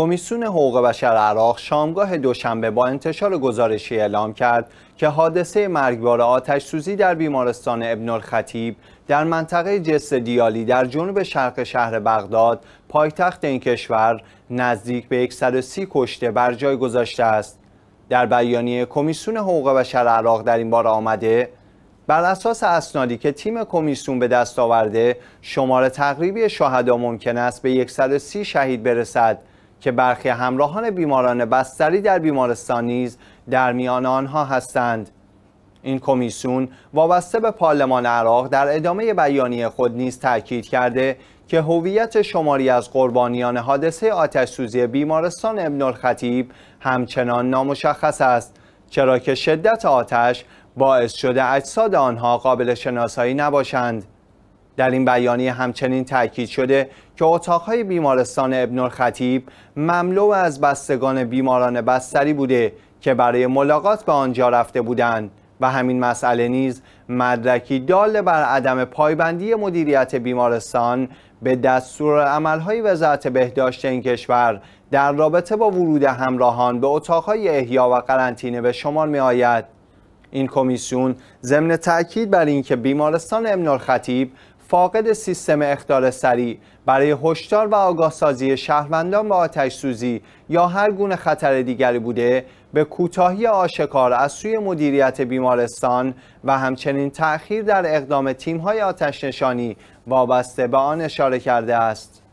کمیسیون حقوق بشر عراق شامگاه دوشنبه با انتشار گزارشی اعلام کرد که حادثه مرگبار آتش سوزی در بیمارستان ابن الخطیب در منطقه جس دیالی در جنوب شرق شهر بغداد پایتخت این کشور نزدیک به 130 کشته بر جای گذاشته است در بیانیه کمیسیون حقوق بشر عراق در این بار آمده بر اساس اسنادی که تیم کمیسیون به دست آورده شمار تقریبی شهدا ممکن است به 130 شهید برسد که برخی همراهان بیماران بستری در بیمارستان نیز در میان آنها هستند این کمیسیون وابسته به پارلمان عراق در ادامه بیانیه خود نیز تاکید کرده که هویت شماری از قربانیان حادثه آتش سوزی بیمارستان ابن الخطیب همچنان نامشخص است چرا که شدت آتش باعث شده اجساد آنها قابل شناسایی نباشند در این بیانیه همچنین تاکید شده که اتاقهای بیمارستان ابن الخطیب مملو از بستگان بیماران بستری بوده که برای ملاقات به آنجا رفته بودند و همین مسئله نیز مدرکی دال بر عدم پایبندی مدیریت بیمارستان به دستور عملهای وزارت بهداشت این کشور در رابطه با ورود همراهان به اتاقهای احیا و قرنطینه به شمار می آید. این کمیسیون ضمن تاکید بر اینکه بیمارستان ابن الخطیب فاقد سیستم اختار سریع برای هشدار و آگاهسازی شهروندان به آتش سوزی یا هر گونه خطر دیگری بوده به کوتاهی آشکار از سوی مدیریت بیمارستان و همچنین تأخیر در اقدام تیم‌های آتش نشانی وابسته به آن اشاره کرده است